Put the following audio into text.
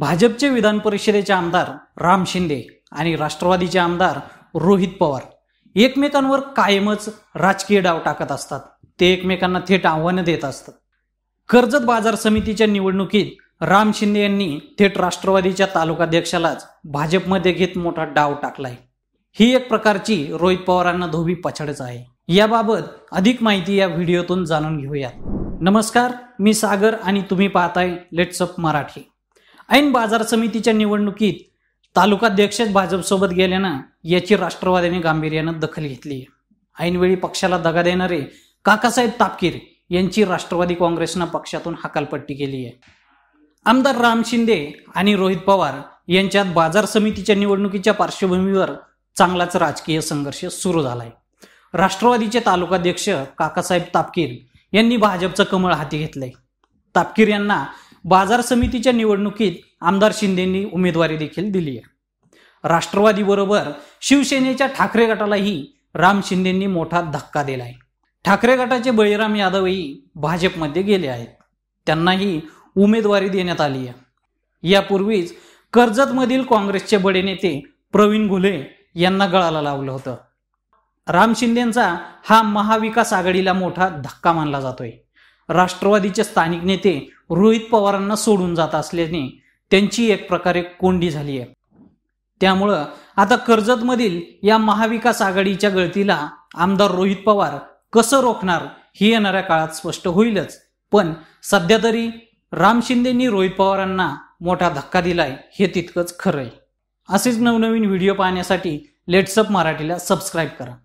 भाजपचे विधान परिषदेचे आमदार राम शिंदे आणि राष्ट्रवादीचे आमदार रोहित पवार एकमेकांवर कायमच राजकीय डाव टाकत असतात ते एकमेकांना थेट आव्हानं देत असतात कर्जत बाजार समितीच्या निवडणुकीत राम शिंदे यांनी थेट राष्ट्रवादीच्या तालुकाध्यक्षालाच भाजपमध्ये घेत मोठा डाव टाकलाय ही एक प्रकारची रोहित पवारांना धोबी पछाडच आहे याबाबत अधिक माहिती या व्हिडिओतून जाणून घेऊया नमस्कार मी सागर आणि तुम्ही पाहताय लेट्सअप मराठी ऐन बाजार समितीच्या निवडणुकीत तालुकाध्यक्षच भाजपसोबत ना याची राष्ट्रवादीने गांभीर्यानं दखल घेतली ऐनवेळी पक्षाला दगा देणारे काकासाहेब तापकीर यांची राष्ट्रवादी काँग्रेसनं पक्षातून हकालपट्टी केली आहे आमदार राम शिंदे आणि रोहित पवार यांच्यात बाजार समितीच्या निवडणुकीच्या पार्श्वभूमीवर चांगलाच राजकीय संघर्ष सुरू झालाय राष्ट्रवादीचे तालुकाध्यक्ष काकासाहेब तापकीर यांनी भाजपचं कमळ हाती घेतलंय तापकीर यांना बाजार समितीच्या निवडणुकीत आमदार शिंदेंनी उमेदवारी देखील दिली आहे राष्ट्रवादीबरोबर शिवसेनेच्या ठाकरे गटालाही राम शिंदेंनी मोठा धक्का दिला आहे ठाकरे गटाचे बळीराम यादवही भाजपमध्ये गेले आहेत त्यांनाही उमेदवारी देण्यात आली आहे यापूर्वीच कर्जतमधील काँग्रेसचे बडे नेते प्रवीण घुले यांना गळाला लावलं होतं राम शिंदेंचा हा महाविकास आघाडीला मोठा धक्का मानला जातोय राष्ट्रवादीचे स्थानिक नेते रोहित पवारांना सोडून जात असल्याने त्यांची एक प्रकारे कोंडी झाली आहे त्यामुळं आता कर्जतमधील या महाविकास आघाडीच्या गळतीला आमदार रोहित पवार कसं रोखणार हे येणाऱ्या काळात स्पष्ट होईलच पण सध्या तरी राम शिंदेनी रोहित पवारांना मोठा धक्का दिलाय हे तितकंच खरंय असेच नवनवीन व्हिडिओ पाहण्यासाठी लेट्सअप मराठीला सबस्क्राईब करा